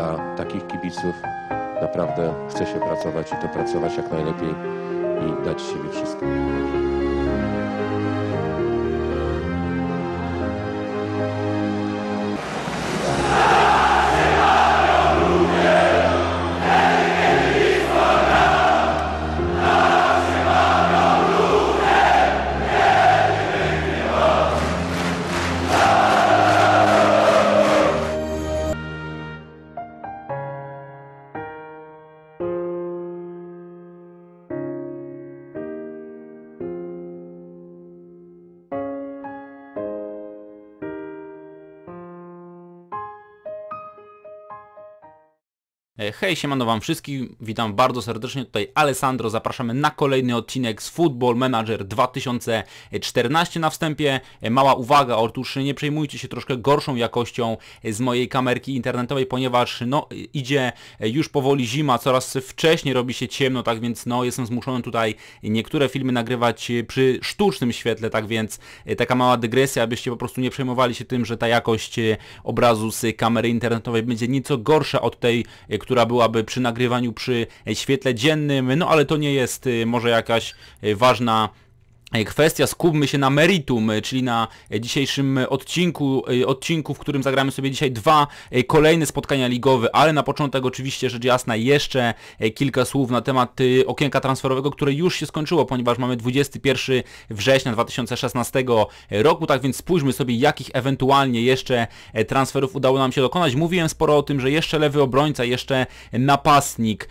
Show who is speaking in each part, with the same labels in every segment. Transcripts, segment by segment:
Speaker 1: dla takich kibiców naprawdę chce się pracować i to pracować jak najlepiej i dać siebie wszystko. Hej, siemano wam wszystkim, witam bardzo serdecznie, tutaj Alessandro, zapraszamy na kolejny odcinek z Football Manager 2014 na wstępie. E, mała uwaga, otóż nie przejmujcie się troszkę gorszą jakością e, z mojej kamerki internetowej, ponieważ no, e, idzie już powoli zima, coraz wcześniej robi się ciemno, tak więc no, jestem zmuszony tutaj niektóre filmy nagrywać przy sztucznym świetle, tak więc taka mała dygresja, abyście po prostu nie przejmowali się tym, że ta jakość obrazu z kamery internetowej będzie nieco gorsza od tej, która byłaby przy nagrywaniu przy e, świetle dziennym, no ale to nie jest e, może jakaś e, ważna E, kwestia, skupmy się na meritum, e, czyli na e, dzisiejszym odcinku, odcinku, w którym zagramy sobie dzisiaj dwa kolejne spotkania ligowe, ale na początek oczywiście rzecz jasna jeszcze kilka słów na temat okienka transferowego, które już się skończyło, ponieważ mamy 21 września 2016 roku, tak więc spójrzmy sobie jakich ewentualnie jeszcze transferów udało nam się dokonać. Mówiłem sporo o tym, że jeszcze lewy obrońca, jeszcze napastnik,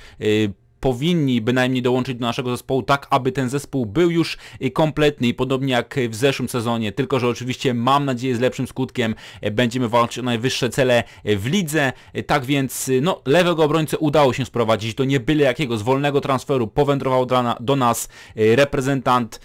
Speaker 1: powinni bynajmniej dołączyć do naszego zespołu tak, aby ten zespół był już y, kompletny i podobnie jak w zeszłym sezonie, tylko że oczywiście mam nadzieję z lepszym skutkiem y, będziemy walczyć o najwyższe cele y, w lidze, tak więc no, lewego obrońcę udało się sprowadzić, to nie byle jakiego, z wolnego transferu powędrował do nas reprezentant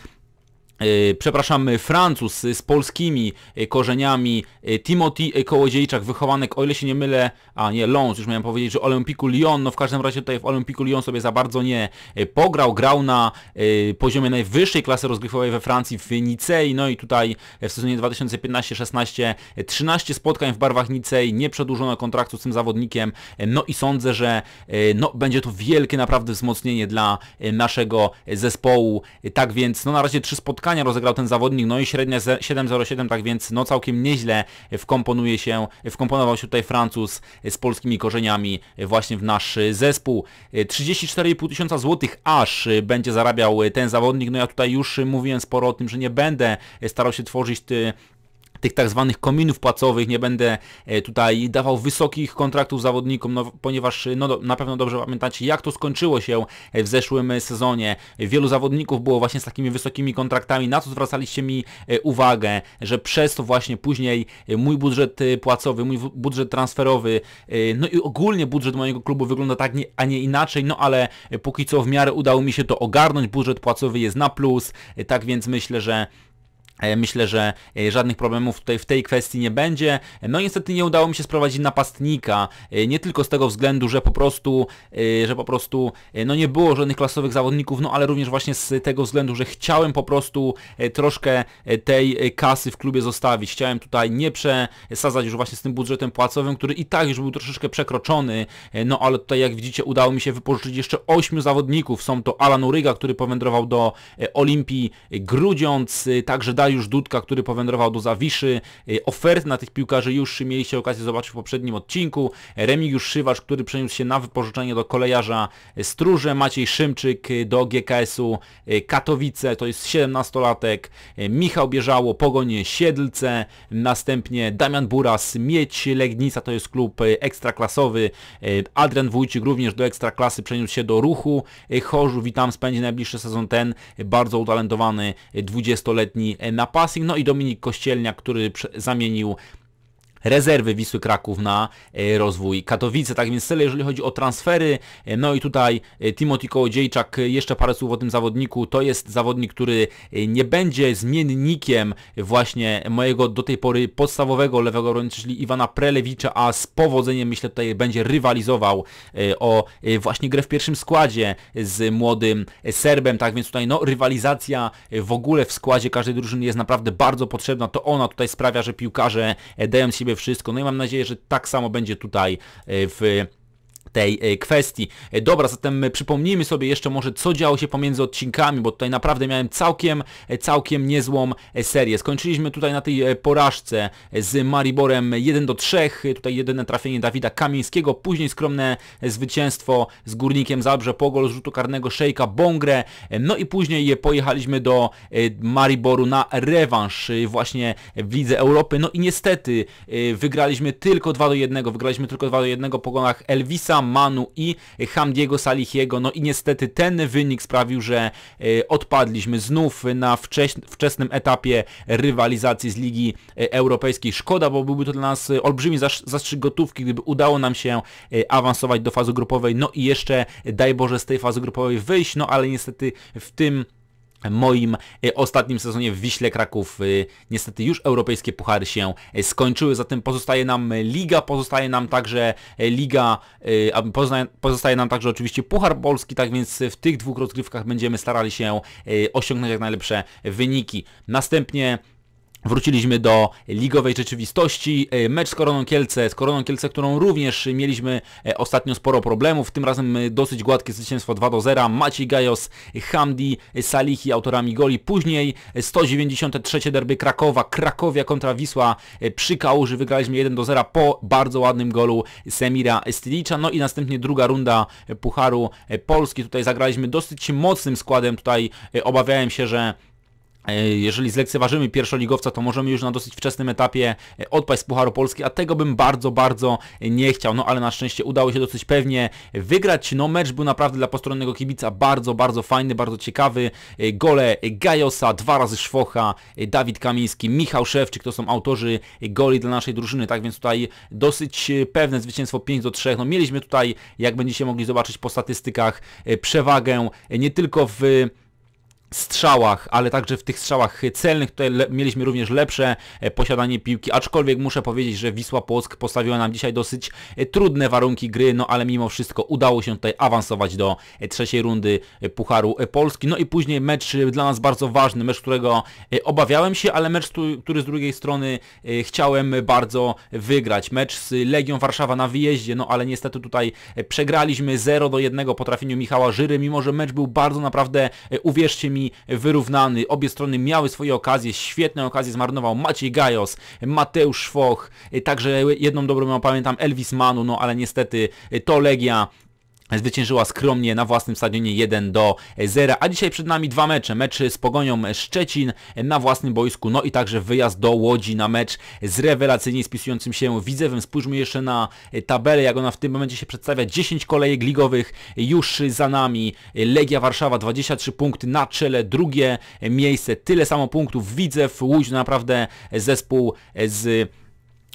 Speaker 1: E, przepraszam, Francuz z polskimi e, korzeniami, e, Timothy Kołodziejczak, wychowanek, o ile się nie mylę, a nie, Lons, już miałem powiedzieć, że Olympiku Lyon, no w każdym razie tutaj w Olympiku Lyon sobie za bardzo nie pograł, grał na poziomie najwyższej klasy rozgrywkowej we Francji w Nicei, no i tutaj w sezonie 2015-16 13 spotkań w barwach Nicei, nie przedłużono kontraktu z tym zawodnikiem, no i sądzę, że no, będzie to wielkie naprawdę wzmocnienie dla naszego zespołu, tak więc no na razie trzy spotkania spotkania rozegrał ten zawodnik, no i średnia 7.07, tak więc no całkiem nieźle wkomponuje się, wkomponował się tutaj Francuz z polskimi korzeniami właśnie w nasz zespół. 34,5 tysiąca złotych aż będzie zarabiał ten zawodnik, no ja tutaj już mówiłem sporo o tym, że nie będę starał się tworzyć ty, tych tak zwanych kominów płacowych, nie będę e, tutaj dawał wysokich kontraktów zawodnikom, no, ponieważ e, no, na pewno dobrze pamiętacie, jak to skończyło się e, w zeszłym sezonie. Wielu zawodników było właśnie z takimi wysokimi kontraktami, na co zwracaliście mi uwagę, że przez to właśnie później mój budżet płacowy, mój budżet transferowy, no i ogólnie budżet mojego klubu wygląda tak, a nie inaczej, no ale póki co w miarę udało mi się to ogarnąć, budżet płacowy jest na plus, tak więc myślę, że E, myślę, że e, żadnych problemów tutaj w tej kwestii nie będzie. E, no niestety nie udało mi się sprowadzić napastnika, nie tylko z tego względu, że po prostu, że po prostu no nie było żadnych klasowych zawodników, no ale również właśnie z tego względu, że chciałem po prostu troszkę tej kasy w klubie zostawić. Chciałem tutaj nie przesadzać już właśnie z tym budżetem płacowym, który i tak już był troszeczkę przekroczony, no ale tutaj jak widzicie udało mi się wypożyczyć jeszcze 8 zawodników. Są to Alan Uryga, który powędrował do Olimpii grudziąc, także Dariusz Dudka, który powędrował do Zawiszy. Y, Ofert na tych piłkarzy już mieliście okazję zobaczyć w poprzednim odcinku. Remigiusz Szywacz, który przeniósł się na wypożyczenie do kolejarza Stróże. Maciej Szymczyk do GKS-u y, Katowice, to jest 17-latek. Y, Michał Bierzało, Pogonie Siedlce. Następnie Damian Buras, Mieć Legnica, to jest klub ekstraklasowy. Adrian Wójcik również do ekstraklasy przeniósł się do Ruchu Chorzu, i tam spędzi najbliższy sezon ten bardzo utalentowany 20-letni na passing, no i Dominik Kościelniak, który zamienił rezerwy Wisły Kraków na e, rozwój Katowice. Tak więc tyle, jeżeli chodzi o transfery. E, no i tutaj e, Timothy Kołodziejczak, jeszcze parę słów o tym zawodniku. To jest zawodnik, który nie będzie zmiennikiem właśnie mojego do tej pory podstawowego lewego obrońcy, czyli Iwana Prelewicza, a z powodzeniem myślę tutaj będzie rywalizował o właśnie grę w pierwszym składzie z młodym Serbem, tak więc tutaj no rywalizacja w ogóle w składzie każdej drużyny jest naprawdę bardzo potrzebna, to ona tutaj sprawia, że piłkarze dają z siebie wszystko. No i mam nadzieję, że tak samo będzie tutaj e, w tej e, kwestii. E, dobra, zatem przypomnijmy sobie jeszcze może, co działo się pomiędzy odcinkami, bo tutaj naprawdę miałem całkiem, e, całkiem niezłą serię. Skończyliśmy tutaj na tej porażce z Mariborem 1 do 3, tutaj jedyne trafienie Dawida Kamińskiego, później skromne zwycięstwo z Górnikiem Zabrze pogol z rzutu karnego Szejka Bongre, no i później pojechaliśmy do Mariboru na rewanż właśnie w Lidze Europy, no i niestety wygraliśmy tylko 2 do 1, wygraliśmy tylko 2 do 1 po golach Elvisa, Manu i Hamdiego Salihiego. No i niestety ten wynik sprawił, że e, odpadliśmy znów na wczesnym etapie rywalizacji z Ligi e, Europejskiej. Szkoda, bo byłby to dla nas e, olbrzymi zastrzyk gotówki, gdyby udało nam się awansować do fazy grupowej, no i jeszcze daj Boże z tej fazy grupowej wyjść, no ale niestety w tym moim e, ostatnim sezonie w Wiśle Kraków e, niestety już europejskie puchary się e, skończyły, zatem pozostaje nam liga, pozostaje nam także liga, pozostaje nam także oczywiście Puchar Polski, tak więc w tych dwóch rozgrywkach będziemy starali się osiągnąć jak najlepsze wyniki. Następnie Wróciliśmy do ligowej rzeczywistości. E, mecz z Koroną Kielce, z Koroną Kielce, którą również mieliśmy e, ostatnio sporo problemów. Tym razem e, dosyć gładkie zwycięstwo 2 do 0. Maciej Gajos, Hamdi Salichi autorami goli. Później 193 derby Krakowa, Krakowia kontra Wisła przy Kałuży. Wygraliśmy 1 do 0 po bardzo ładnym golu Semira Stylicza. No i następnie druga runda Pucharu Polski. Tutaj zagraliśmy dosyć mocnym składem. Tutaj obawiałem się, że E, jeżeli zlekceważymy pierwszoligowca, to możemy już na dosyć wczesnym etapie e, odpaść z Pucharu Polski, a tego bym bardzo, bardzo nie chciał. No ale na szczęście udało się dosyć pewnie wygrać. No mecz był naprawdę dla postronnego kibica bardzo, bardzo fajny, bardzo ciekawy. E, gole Gajosa, dwa razy Szwocha, Dawid Kamiński, Michał Szewczyk, to są autorzy goli dla naszej drużyny, tak więc tutaj dosyć pewne zwycięstwo 5 do 3. No mieliśmy tutaj, jak będziecie mogli zobaczyć po statystykach, przewagę nie tylko w strzałach, ale także w tych strzałach celnych. Tutaj mieliśmy również lepsze e, posiadanie piłki, aczkolwiek muszę powiedzieć, że Wisła Płock postawiła nam dzisiaj dosyć e, trudne warunki gry, no ale mimo wszystko udało się tutaj awansować do e, trzeciej rundy Pucharu Polski. No i później mecz dla nas bardzo ważny, mecz, którego obawiałem się, ale mecz, który z drugiej strony chciałem bardzo wygrać. Mecz z Legią Warszawa na wyjeździe, no ale niestety tutaj przegraliśmy 0 do 1 po trafieniu Michała Żyry, mimo że mecz był bardzo naprawdę, uwierzcie mi, wyrównany. Obie strony miały swoje okazje, świetne okazje zmarnował Maciej Gajos, Mateusz Szwoch, także jedną dobrą pamiętam Elvis Manu, no ale niestety to Legia Zwyciężyła skromnie na własnym stadionie 1 do 0, a dzisiaj przed nami dwa mecze. Mecz z Pogonią Szczecin na własnym boisku, no i także wyjazd do Łodzi na mecz z rewelacyjnie spisującym się Widzewem. Spójrzmy jeszcze na tabelę, jak ona w tym momencie się przedstawia. 10 kolejek ligowych już za nami. Legia Warszawa 23 punkty na czele, drugie miejsce, tyle samo punktów. Widzew, Łódź naprawdę zespół z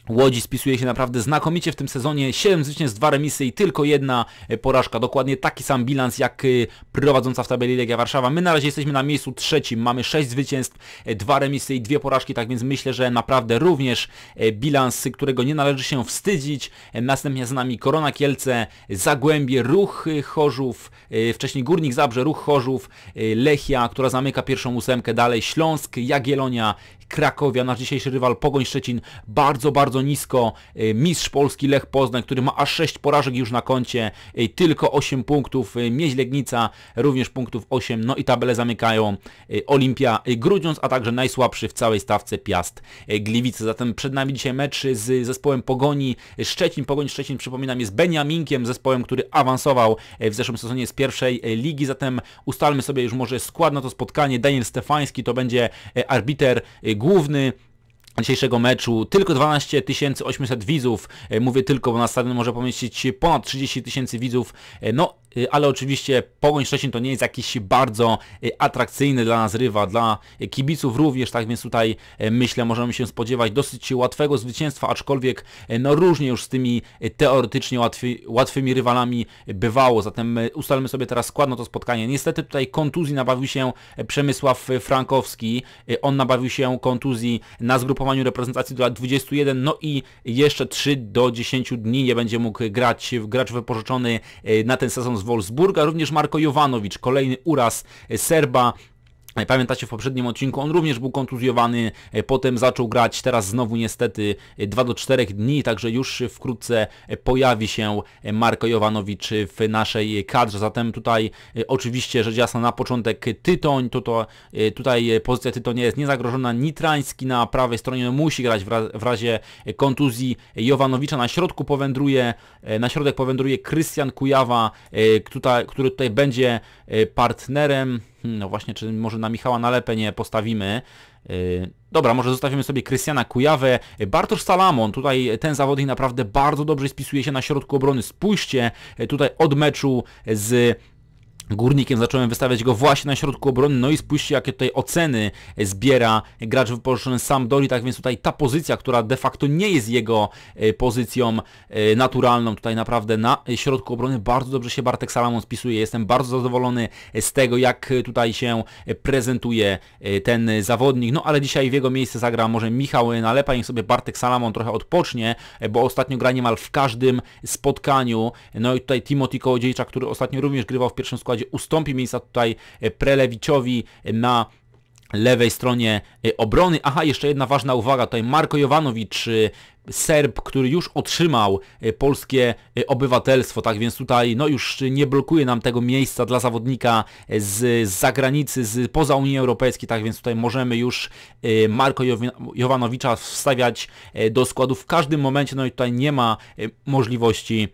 Speaker 1: Łodzi spisuje się naprawdę znakomicie w tym sezonie. 7 zwycięstw, 2 remisy i tylko jedna e, porażka. Dokładnie taki sam bilans jak e, prowadząca w tabeli Legia Warszawa. My na razie jesteśmy na miejscu trzecim. Mamy 6 zwycięstw, 2 e, remisy i 2 porażki, tak więc myślę, że naprawdę również bilans, którego nie należy się wstydzić. Następnie z nami Korona Kielce, Zagłębie, Ruch Chorzów, wcześniej Górnik Zabrze, Ruch Chorzów, Lechia, która zamyka pierwszą ósemkę. Dalej Śląsk, Jagiellonia, Krakowia, nasz dzisiejszy rywal Pogoń Szczecin, bardzo, bardzo nisko. E, mistrz Polski Lech Poznań, który ma aż 6 porażek już na koncie, e, tylko 8 punktów. E, Mieź Legnica również punktów 8. No i tabelę zamykają Olimpia Grudziądz, a także najsłabszy w całej stawce Piast Gliwice. Zatem przed nami dzisiaj mecz z zespołem Pogoni Szczecin. Pogoń Szczecin, przypominam, jest Beniaminkiem, zespołem, który awansował w zeszłym sezonie z pierwszej ligi. Zatem ustalmy sobie już może skład na to spotkanie. Daniel Stefański to będzie arbiter główny dzisiejszego meczu. Tylko 12 800 widzów. E, mówię tylko, bo na stadion może pomieścić ponad 30 tysięcy widzów. E, no Y, ale oczywiście Pogoń Szczecin to nie jest jakiś bardzo y, atrakcyjny dla nas rywa, dla kibiców również, tak więc tutaj y, myślę możemy się spodziewać dosyć łatwego zwycięstwa, aczkolwiek no różnie już z tymi teoretycznie łatwy, łatwymi rywalami bywało, zatem ustalmy sobie teraz składno to spotkanie. Niestety tutaj kontuzji nabawił się Przemysław Frankowski, on nabawił się kontuzji na zgrupowaniu reprezentacji do lat 21, no i jeszcze 3 do 10 dni nie będzie mógł grać, gracz wypożyczony na ten sezon z Wolfsburga, również Marko Jovanović Jovanovic, kolejny uraz Serba, Pamiętacie w poprzednim odcinku, on również był kontuzjowany, e, potem zaczął grać, teraz znowu niestety 2 e, do 4 dni, także już wkrótce e, pojawi się Marko Jowanowicz w naszej kadrze, zatem tutaj oczywiście rzecz jasna na początek Tytoń, to, to tutaj pozycja Tytonia jest niezagrożona, Nitrański na prawej stronie no, musi grać w razie kontuzji Jowanowicza, na środku powędruje, na środek powędruje Krystian Kujawa, który tutaj będzie partnerem Hmm, no właśnie, czy może na Michała Nalepę nie postawimy. Y, dobra, może zostawimy sobie Krystiana Kujawę. Y, Bartosz Salamon, tutaj ten zawodnik naprawdę bardzo dobrze spisuje się na środku obrony. Spójrzcie y, tutaj od meczu z Górnikiem zacząłem wystawiać go właśnie na środku obrony, no i spójrzcie jakie tutaj oceny zbiera gracz wypożyczony sam Doli, tak więc tutaj ta pozycja, która de facto nie jest jego e, pozycją e, naturalną, tutaj naprawdę na środku obrony bardzo dobrze się Bartek Salamon spisuje, jestem bardzo zadowolony e, z tego jak tutaj się prezentuje ten zawodnik, no ale dzisiaj w jego miejsce zagra może Michał Nalepa, niech sobie Bartek Salamon trochę odpocznie, bo ostatnio gra niemal w każdym spotkaniu, no i tutaj Timothy Kołodziejczak, który ostatnio również grywał w pierwszym składzie zasadzie ustąpi miejsca tutaj e, Prelewiczowi e, na lewej stronie e, obrony. Aha, jeszcze jedna ważna uwaga, tutaj Marko Jovanowicz, Serb, który już otrzymał polskie obywatelstwo, tak więc tutaj no już nie blokuje nam tego miejsca dla zawodnika z, zagranicy, z poza Unii Europejskiej, tak więc tutaj możemy już Marko Jovanowicza wstawiać do składu w każdym momencie, no i tutaj nie ma możliwości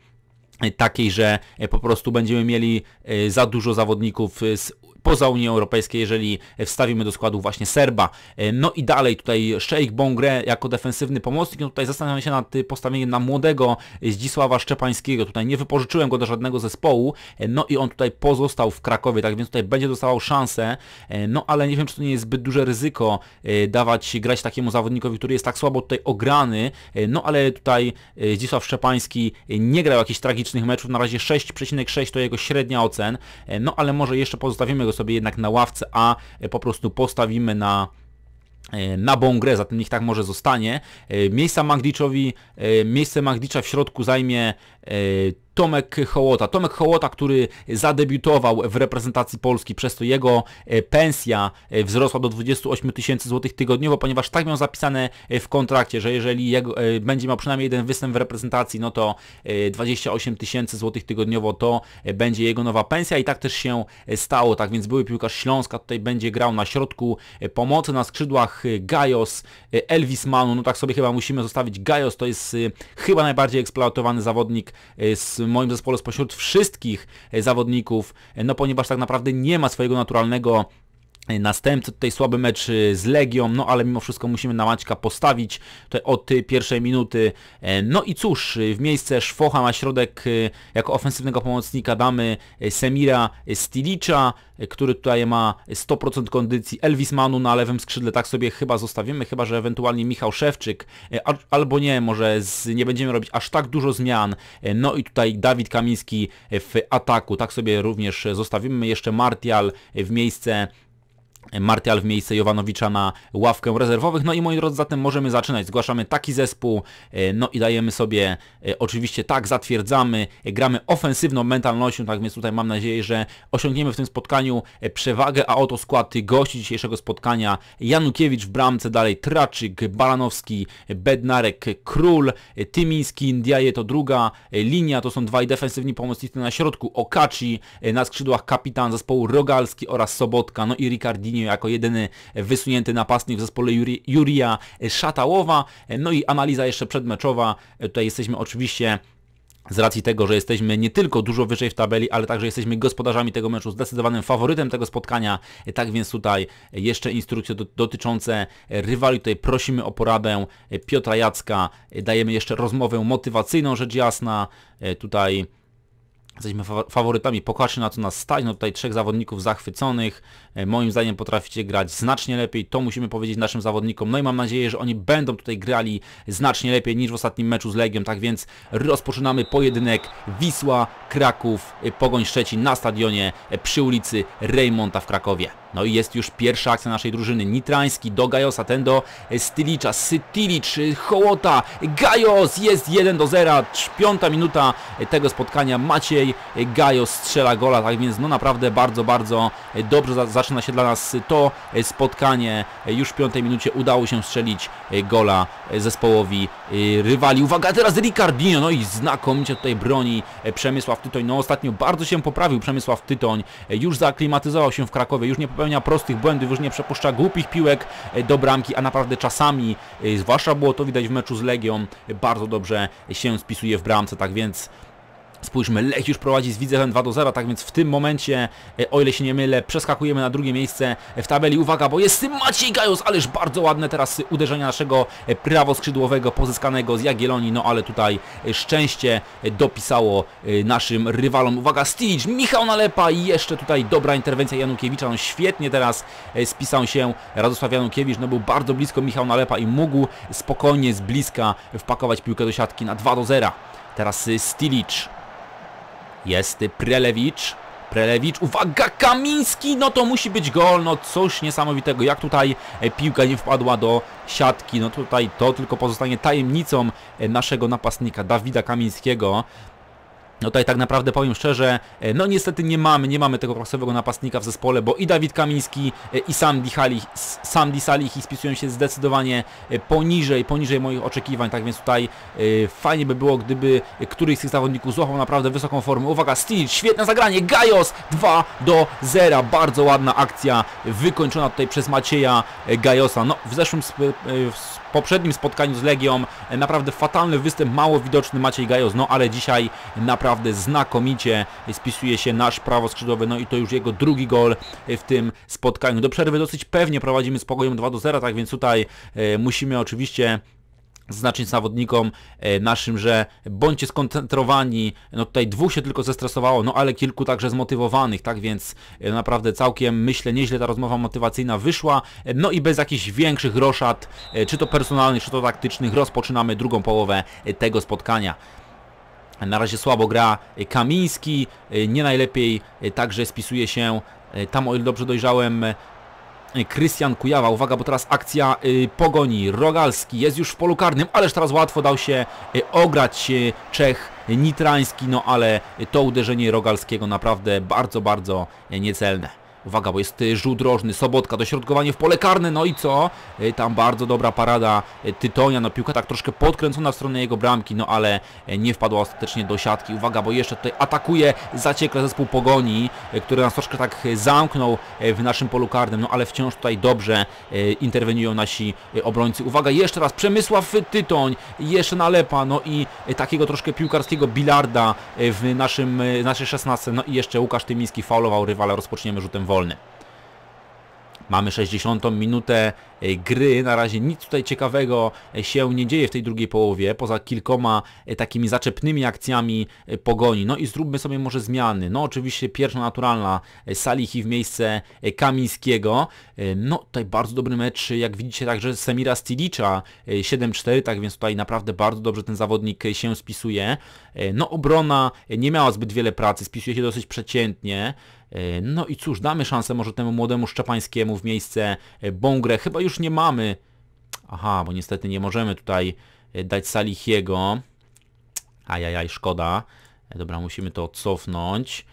Speaker 1: takiej, że po prostu będziemy mieli e, za dużo zawodników e, z poza Unią Europejską, jeżeli wstawimy do składu właśnie Serba. E, no i dalej tutaj Sheikh Bongre jako defensywny pomocnik. No tutaj zastanawiam się nad postawieniem na młodego Zdzisława Szczepańskiego. Tutaj nie wypożyczyłem go do żadnego zespołu. E, no i on tutaj pozostał w Krakowie, tak więc tutaj będzie dostawał szansę. E, no ale nie wiem, czy to nie jest zbyt duże ryzyko dawać grać takiemu zawodnikowi, który jest tak słabo tutaj ograny. No ale tutaj Zdzisław Szczepański nie grał jakichś tragicznych meczów. Na razie 6,6 to jego średnia ocen. No ale może jeszcze pozostawimy go sobie jednak na ławce A e, po prostu postawimy na e, na Bongrę, zatem niech tak może zostanie. E, miejsca Magdiczowi, miejsce Magdicza w środku zajmie Tomek Hołota. Tomek Hołota, który zadebiutował w reprezentacji Polski, przez to jego e, pensja e, wzrosła do 28 tysięcy złotych tygodniowo, ponieważ tak miał zapisane e, w kontrakcie, że jeżeli jego, będzie miał przynajmniej jeden występ w reprezentacji, no to 28 tysięcy złotych tygodniowo to będzie jego nowa pensja i tak też się stało. Tak więc były piłkarz Śląska tutaj będzie grał na środku pomocy, na skrzydłach Gajos, Elvis Manu, no tak sobie chyba musimy zostawić. Gajos to jest chyba najbardziej eksploatowany zawodnik z w moim zespole spośród wszystkich e, zawodników, e, no ponieważ tak naprawdę nie ma swojego naturalnego następny tutaj słaby mecz y, z Legią, no ale mimo wszystko musimy na Maćka postawić tutaj od y, pierwszej minuty. E, no i cóż, y, w miejsce Szwocha na środek jako ofensywnego pomocnika damy Semira Stilicza, który tutaj ma 100% kondycji. Elvis Manu na lewym skrzydle tak sobie chyba zostawimy, chyba że ewentualnie Michał Szewczyk, albo nie, może z, nie będziemy robić aż tak dużo zmian. E, no i tutaj Dawid Kamiński w ataku, tak sobie również zostawimy. Jeszcze Martial w miejsce Martial w miejsce Jowanowicza na ławkę rezerwowych. No i moi drodzy, zatem możemy zaczynać. Zgłaszamy taki zespół, e, no i dajemy sobie e, oczywiście tak, zatwierdzamy, e, gramy ofensywną mentalnością, tak więc tutaj mam nadzieję, że osiągniemy w tym spotkaniu przewagę, a oto skład gości dzisiejszego spotkania. Janukiewicz w bramce, dalej Traczyk, Balanowski, Bednarek, Król, Tymiński, Indiaje to druga linia, to są dwaj defensywni pomocnicy na środku, Okaci, na skrzydłach kapitan zespołu Rogalski oraz Sobotka, no i Ricardini jako jedyny wysunięty napastnik w zespole Juri, Jurija Szatałowa. No i analiza jeszcze przedmeczowa. Tutaj jesteśmy oczywiście z racji tego, że jesteśmy nie tylko dużo wyżej w tabeli, ale także jesteśmy gospodarzami tego meczu, zdecydowanym faworytem tego spotkania. Tak więc tutaj jeszcze instrukcje dotyczące rywali. Tutaj prosimy o poradę Piotra Jacka, dajemy jeszcze rozmowę motywacyjną, rzecz jasna. E, tutaj Jesteśmy faworytami, pokażcie na co nas stać, no tutaj trzech zawodników zachwyconych, e, moim zdaniem potraficie grać znacznie lepiej, to musimy powiedzieć naszym zawodnikom, no i mam nadzieję, że oni będą tutaj grali znacznie lepiej niż w ostatnim meczu z Legią, tak więc rozpoczynamy pojedynek Wisła, Kraków, e, Pogoń Szczecin na stadionie e, przy ulicy Reymonta w Krakowie. No i jest już pierwsza akcja naszej drużyny. Nitrański do Gajosa, ten do Stylicza, Stylicz, y, Hołota, Gajos jest 1 do 0. Piąta minuta tego spotkania. Maciej y, Gajos strzela gola, tak więc no naprawdę bardzo, bardzo y, dobrze zaczyna się dla nas to spotkanie. Już w piątej minucie udało się strzelić gola zespołowi rywali. Uwaga, teraz Ricardinho, no i znakomicie tutaj broni Przemysław Tytoń. No ostatnio bardzo się poprawił Przemysław Tytoń, już zaaklimatyzował się w Krakowie, już nie popełnił popełnia prostych błędów, już nie przepuszcza głupich piłek e, do bramki, a naprawdę czasami, e, zwłaszcza było to widać w meczu z Legią, e, bardzo dobrze się spisuje w bramce, tak więc Spójrzmy, Lech już prowadzi z Widzewem 2 do 0, tak więc w tym momencie, e, o ile się nie mylę, przeskakujemy na drugie miejsce e, w tabeli. Uwaga, bo jest Maciej Gajos, ależ bardzo ładne teraz uderzenia naszego e, prawoskrzydłowego pozyskanego z Jagiellonii, no ale tutaj szczęście dopisało naszym rywalom. Uwaga, Stilic, Michał Nalepa i jeszcze tutaj dobra interwencja Janukiewicza, on no świetnie teraz spisał się Radosław Janukiewicz, no był bardzo blisko Michał Nalepa i mógł spokojnie z bliska wpakować piłkę do siatki na 2 do 0. Teraz Stilicz, jest Prelewicz. Prelewicz, uwaga, Kamiński, no to musi być gol, no coś niesamowitego, jak tutaj e, piłka nie wpadła do siatki, no tutaj to tylko pozostanie tajemnicą e, naszego napastnika Dawida Kamińskiego, no tutaj tak naprawdę powiem szczerze, e, no niestety nie mamy, nie mamy tego klasowego napastnika w zespole, bo i Dawid Kamiński e, i Samdi, Hali, Samdi Salihi spisują się zdecydowanie e, poniżej, poniżej moich oczekiwań, tak więc tutaj fajnie by było, gdyby któryś z tych zawodników złapał naprawdę wysoką formę. Uwaga, Stilic, świetne zagranie, Gajos 2 do 0, bardzo ładna akcja wykończona tutaj przez Macieja Gajosa. No w zeszłym w poprzednim spotkaniu z Legią e, naprawdę fatalny występ, mało widoczny Maciej Gajos, no ale dzisiaj naprawdę znakomicie spisuje się nasz prawoskrzydłowy, no i to już jego drugi gol e, w tym spotkaniu. Do przerwy dosyć pewnie prowadzimy z pogojem 2 do 0, tak więc tutaj e, musimy oczywiście znaczyć zawodnikom e, naszym, że bądźcie skoncentrowani, no tutaj dwóch się tylko zestresowało, no ale kilku także zmotywowanych, tak więc e, naprawdę całkiem myślę nieźle ta rozmowa motywacyjna wyszła, e, no i bez jakichś większych roszad, czy to personalnych, czy to taktycznych, rozpoczynamy drugą połowę tego spotkania. Na razie słabo gra Kamiński, nie najlepiej także spisuje się tam, o ile dobrze dojrzałem, E, Krystian Kujawa, uwaga, bo teraz akcja e, pogoni. Rogalski jest już w polu karnym, ależ teraz łatwo dał się e, ograć Czech Nitrański, no ale to uderzenie Rogalskiego naprawdę bardzo, bardzo niecelne. Uwaga, bo jest y, rzut rożny, Sobotka, dośrodkowanie w pole karne, no i co? Y, tam bardzo dobra parada y, Tytonia, no piłka tak troszkę podkręcona w stronę jego bramki, no ale nie wpadła ostatecznie do siatki. Uwaga, bo jeszcze tutaj atakuje zaciekle zespół Pogoni, który nas troszkę tak zamknął w naszym polu karnym, no ale wciąż tutaj dobrze interweniują nasi obrońcy. Uwaga, jeszcze raz Przemysław Tytoń, jeszcze nalepa, no i takiego troszkę piłkarskiego bilarda w naszym, naszej 16, no i jeszcze Łukasz Tymiński faulował rywala, rozpoczniemy rzutem wody wolne. Mamy 60 minutę e, gry, na razie nic tutaj ciekawego e, się nie dzieje w tej drugiej połowie, poza kilkoma e, takimi zaczepnymi akcjami pogoni. No i zróbmy sobie może zmiany. No oczywiście pierwsza naturalna Salichi w miejsce Kamińskiego. No tutaj bardzo dobry mecz, jak widzicie także Semira Stilicza 7-4, tak więc tutaj naprawdę bardzo dobrze ten zawodnik się spisuje. No obrona nie miała zbyt wiele pracy, spisuje się dosyć przeciętnie. E, no i cóż, damy szansę może temu młodemu Szczepańskiemu w miejsce e, Bągrę. Chyba już nie mamy... Aha, bo niestety nie możemy tutaj e, dać Salihiego. Ajajaj, szkoda. Dobra, musimy to cofnąć.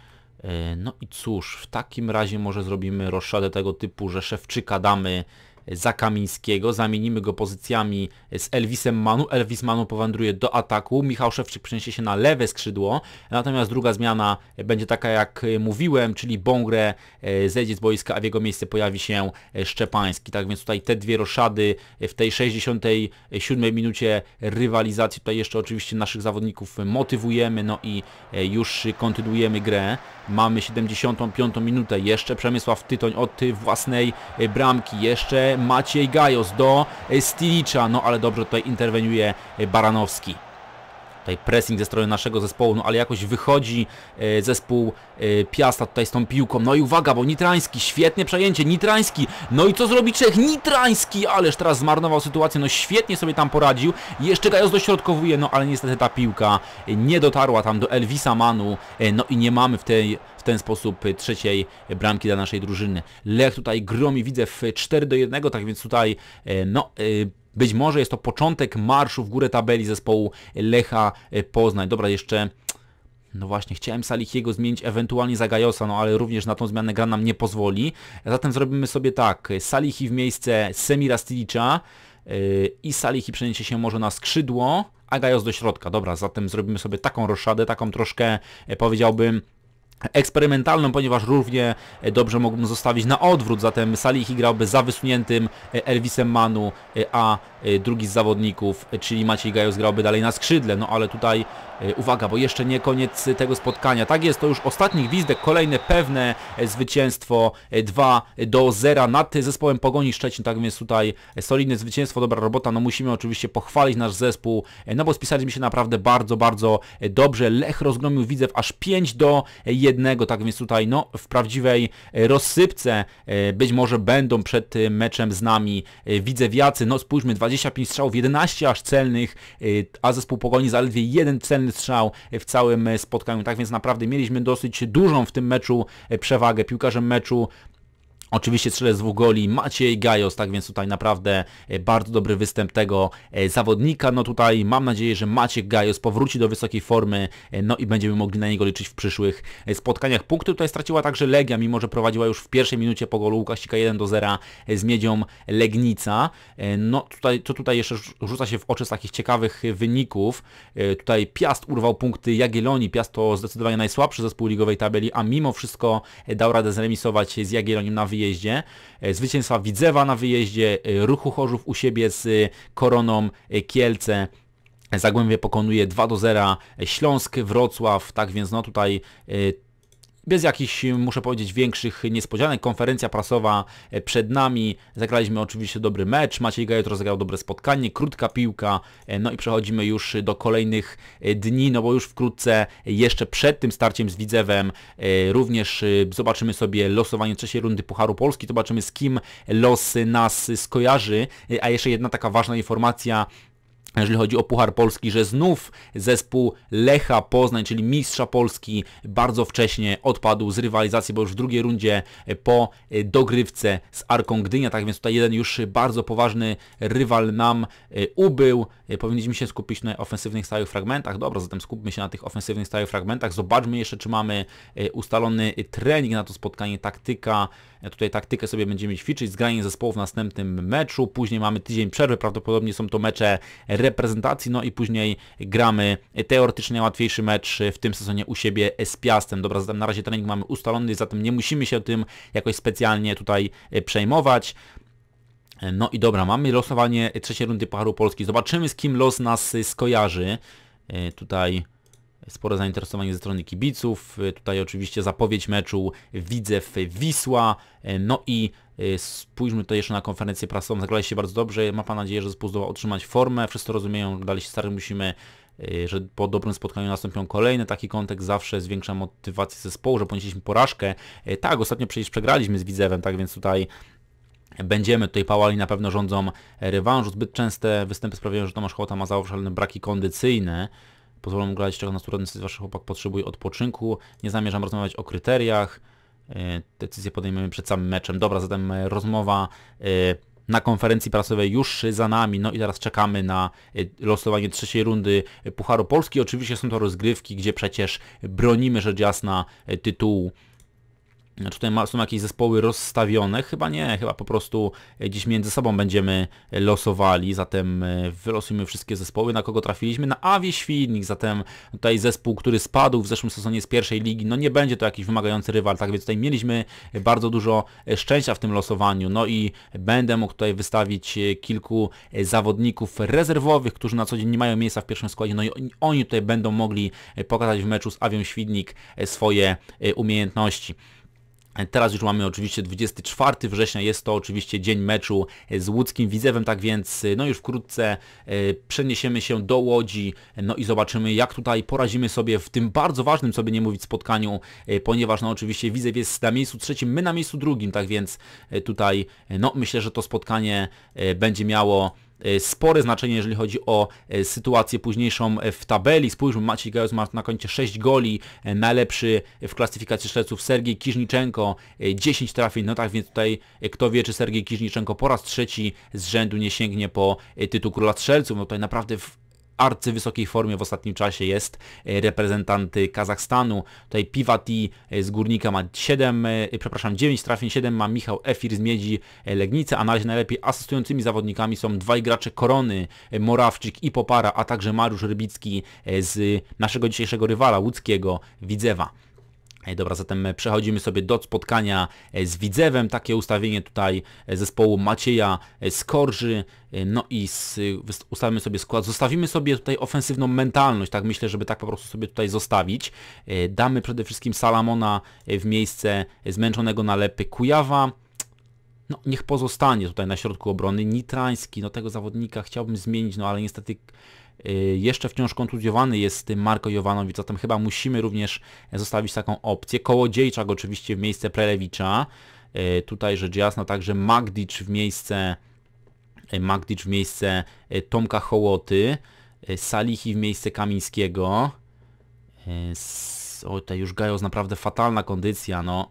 Speaker 1: No i cóż, w takim razie może zrobimy rozszadę tego typu, że Szewczyka damy Kamińskiego, zamienimy go pozycjami z Elvisem Manu, Elvis Manu powędruje do ataku, Michał Szewczyk przeniesie się na lewe skrzydło, natomiast druga zmiana będzie taka jak mówiłem, czyli Bongre e, zejdzie z boiska, a w jego miejsce pojawi się e, Szczepański, tak więc tutaj te dwie roszady w tej 67 minucie rywalizacji, tutaj jeszcze oczywiście naszych zawodników motywujemy, no i e, już kontynuujemy grę, mamy 75 minutę, jeszcze Przemysław Tytoń od własnej bramki, jeszcze Maciej Gajos do e, Stilicza, no ale dobrze tutaj interweniuje e, Baranowski tutaj pressing ze strony naszego zespołu, no ale jakoś wychodzi e, zespół Piasta tutaj z tą piłką. No i uwaga, bo Nitrański, świetne przejęcie, Nitrański, no i co zrobi Czech? Nitrański, ależ teraz zmarnował sytuację, no świetnie sobie tam poradził. Jeszcze Gajos dośrodkowuje, no ale niestety ta piłka nie dotarła tam do Elvisa Manu, no i nie mamy w tej w ten sposób y, trzeciej bramki dla naszej drużyny. Lech tutaj gromi widzę w 4 do 1, tak więc tutaj e, no y, być może jest to początek marszu w górę tabeli zespołu Lecha y, Poznań. Dobra, jeszcze no właśnie, chciałem Salichiego zmienić ewentualnie za Gajosa, no ale również na tą zmianę gra nam nie pozwoli. Zatem zrobimy sobie tak, Salichi w miejsce Semira Stilicza yy, i Salichi przeniesie się może na skrzydło, a Gajos do środka. Dobra, zatem zrobimy sobie taką roszadę, taką troszkę e, powiedziałbym eksperymentalną, ponieważ równie dobrze mógłbym zostawić na odwrót, zatem Salih grałby za wysuniętym Elvisem Manu, a drugi z zawodników, czyli Maciej Gajos grałby dalej na skrzydle, no ale tutaj E, uwaga, bo jeszcze nie koniec tego spotkania. Tak jest, to już ostatni gwizdek, kolejne pewne e, zwycięstwo 2 e, do 0 nad zespołem Pogoni Szczecin, tak więc tutaj solidne zwycięstwo, dobra robota, no musimy oczywiście pochwalić nasz zespół, no bo spisaliśmy się naprawdę bardzo, bardzo dobrze. Lech rozgromił Widzew aż 5 do 1, tak więc tutaj no w prawdziwej rozsypce być może będą przed tym meczem z nami Widzewiacy, no spójrzmy, 25 strzałów, 11 aż celnych, a zespół Pogoni zaledwie jeden celny strzał w całym e, spotkaniu. Tak więc naprawdę mieliśmy dosyć dużą w tym meczu e, przewagę. Piłkarzem meczu Oczywiście strzelec dwóch goli Maciej Gajos, tak więc tutaj naprawdę e, bardzo dobry występ tego e, zawodnika. No tutaj mam nadzieję, że Maciej Gajos powróci do wysokiej formy, e, no i będziemy mogli na niego liczyć w przyszłych spotkaniach. Punkty tutaj straciła także Legia, mimo że prowadziła już w pierwszej minucie po golu Łukasika 1 do 0 z Miedzią Legnica. No tutaj, to tutaj jeszcze rzuca się w oczy z takich ciekawych wyników. Tutaj Piast urwał punkty Jagiellonii. Piast to zdecydowanie najsłabszy zespół ligowej tabeli, a mimo wszystko dał radę zremisować z Jagiellonią na wyjeździe wyjeździe, e, zwycięstwa Widzewa na wyjeździe, e, Ruchu Chorzów u siebie z e, Koroną Kielce, Zagłębie pokonuje 2 do 0 Śląsk, Wrocław, tak więc no tutaj bez jakichś, muszę powiedzieć, większych niespodzianek. Konferencja prasowa e, przed nami. Zagraliśmy oczywiście dobry mecz. Maciej Gajotro zagrał dobre spotkanie, krótka piłka. E, no i przechodzimy już do kolejnych e, dni, no bo już wkrótce, jeszcze przed tym starciem z Widzewem, również zobaczymy sobie losowanie trzeciej rundy Pucharu Polski. Zobaczymy z kim los nas skojarzy. A jeszcze jedna taka ważna informacja jeżeli chodzi o Puchar Polski, że znów zespół Lecha Poznań, czyli mistrza Polski, bardzo wcześnie odpadł z rywalizacji, bo już w drugiej rundzie e, po e, dogrywce z Arką Gdynia, tak więc tutaj jeden już bardzo poważny rywal nam e, ubył. Powinniśmy się skupić na ofensywnych stałych fragmentach. Dobra, zatem skupmy się na tych ofensywnych stałych fragmentach. Zobaczmy jeszcze, czy mamy ustalony trening na to spotkanie, taktyka, tutaj taktykę sobie będziemy ćwiczyć, zgranie zespołów w następnym meczu, później mamy tydzień przerwy, prawdopodobnie są to mecze reprezentacji, no i później gramy teoretycznie łatwiejszy mecz w tym sezonie u siebie z Piastem. Dobra, zatem na razie trening mamy ustalony, zatem nie musimy się tym jakoś specjalnie tutaj e, przejmować. E, no i dobra, mamy losowanie trzeciej rundy Pucharu Polski. Zobaczymy z kim los nas skojarzy. E, tutaj spore zainteresowanie ze strony kibiców. Y, tutaj oczywiście zapowiedź meczu Widzew Wisła. Y, no i y, spójrzmy tutaj jeszcze na konferencję prasową. Zagrali się bardzo dobrze. Ma pan nadzieję, że zespół zdoła otrzymać formę. Wszyscy rozumieją, Dalej się stary musimy że po dobrym spotkaniu nastąpią kolejne. Taki kontekst zawsze zwiększa motywację zespołu, że ponieśliśmy porażkę. Tak, ostatnio przecież przegraliśmy z Widzewem, tak więc tutaj Będziemy tutaj pałali na pewno rządzą rewanżu. Zbyt częste występy sprawiają, że Tomasz Hołota ma zaowszalne braki kondycyjne pozwolą grać, czego nas urodnicy wasz chłopak potrzebuje odpoczynku. Nie zamierzam rozmawiać o kryteriach. E, Decyzję podejmiemy przed samym meczem. Dobra, zatem e, rozmowa e, na konferencji prasowej już za nami. No i teraz czekamy na losowanie trzeciej rundy Pucharu Polski. Oczywiście są to rozgrywki, gdzie przecież bronimy rzecz jasna tytułu no, czy tutaj są jakieś zespoły rozstawione? Chyba nie, chyba po prostu e, gdzieś między sobą będziemy e, losowali, zatem e, wylosujmy wszystkie zespoły, na kogo trafiliśmy. Na Awie Świdnik, zatem tutaj zespół, który spadł w zeszłym sezonie z pierwszej ligi, no nie będzie to jakiś wymagający rywal, tak więc tutaj mieliśmy bardzo dużo szczęścia w tym losowaniu, no i będę mógł tutaj wystawić kilku zawodników rezerwowych, którzy na co dzień nie mają miejsca w pierwszym składzie, no i oni tutaj będą mogli pokazać w meczu z Awią Świdnik swoje umiejętności. Teraz już mamy oczywiście 24 września, jest to oczywiście dzień meczu z łódzkim Widzewem, tak więc no już wkrótce e, przeniesiemy się do Łodzi no i zobaczymy jak tutaj poradzimy sobie w tym bardzo ważnym, sobie nie mówić, spotkaniu, e, ponieważ no oczywiście Widzew jest na miejscu trzecim, my na miejscu drugim, tak więc e, tutaj no myślę, że to spotkanie będzie miało E, spore znaczenie, jeżeli chodzi o e, sytuację późniejszą e, w tabeli. Spójrzmy, Maciej Gajos ma na koncie 6 goli, najlepszy w klasyfikacji strzelców Sergiej Kiżniczenko, 10 trafień, no tak więc tutaj kto wie, czy Sergiej Kiżniczenko po raz trzeci z rzędu nie sięgnie po tytuł króla strzelców. No tutaj naprawdę w wysokiej formie w ostatnim czasie jest e, reprezentant Kazachstanu. Tutaj Piwati e, z Górnika ma 7, e, przepraszam, 9 trafień, 7 ma Michał Efir z Miedzi Legnicy, a na razie najlepiej asystującymi zawodnikami są dwaj gracze Korony, Morawczyk i Popara, a także Mariusz Rybicki z naszego dzisiejszego rywala, Łódzkiego Widzewa. Dobra, zatem e, przechodzimy sobie do spotkania e, z Widzewem. Takie ustawienie tutaj e, zespołu Macieja Skorży. No i ustawimy sobie skład. Zostawimy sobie tutaj ofensywną mentalność, tak myślę, żeby tak po prostu sobie tutaj zostawić. Damy przede wszystkim Salamona w miejsce zmęczonego nalepy Kujawa. No, niech pozostanie tutaj na środku obrony Nitrański. No tego zawodnika chciałbym zmienić, no ale niestety Y, jeszcze wciąż kontuzjowany jest tym Marko Jovanowicz, zatem chyba musimy również zostawić taką opcję. Kołodziejczak oczywiście w miejsce Prelewicza. Y, tutaj rzecz jasna także Magdicz w miejsce y, Magdicz w miejsce Tomka Hołoty. Salichi w miejsce Kamińskiego. O, ta już Gajos naprawdę fatalna kondycja, no.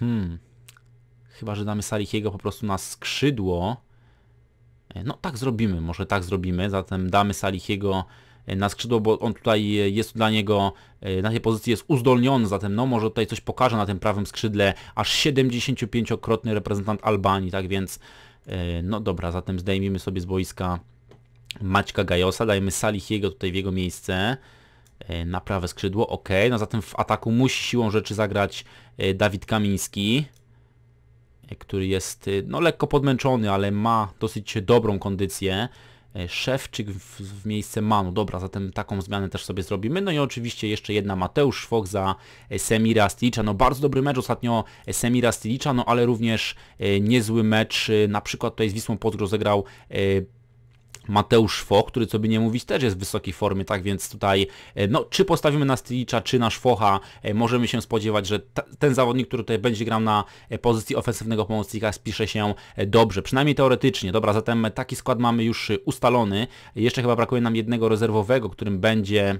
Speaker 1: Hmm. Chyba, że damy Salihiego po prostu na skrzydło. E, no tak zrobimy, może tak zrobimy, zatem damy Salichiego e, na skrzydło, bo on tutaj e, jest dla niego, na tej pozycji jest uzdolniony, zatem no może tutaj coś pokaże na tym prawym skrzydle, aż 75-krotny reprezentant Albanii, tak więc no dobra, zatem zdejmijmy sobie z boiska Maćka Gajosa, dajmy Salichiego tutaj w jego miejsce na prawe skrzydło, ok, no zatem w ataku musi siłą rzeczy zagrać Dawid Kamiński który jest y, no, lekko podmęczony, ale ma dosyć dobrą kondycję. E, Szewczyk w, w miejsce Manu. Dobra, zatem taką zmianę też sobie zrobimy. No i oczywiście jeszcze jedna Mateusz Szwok za e, Semira Stylicza. No bardzo dobry mecz ostatnio e, Semira Stylicza, no ale również niezły mecz. Na przykład tutaj z Wisłą Podgro zegrał Mateusz Foch, który co by nie mówić też jest w wysokiej formie, tak więc tutaj e, no, czy postawimy na Stylicza, czy na Szwocha, e, możemy się spodziewać, że ten zawodnik, który tutaj będzie grał na e, pozycji ofensywnego pomocnika spisze się dobrze, przynajmniej teoretycznie. Dobra, zatem taki skład mamy już ustalony. Jeszcze chyba brakuje nam jednego rezerwowego, którym będzie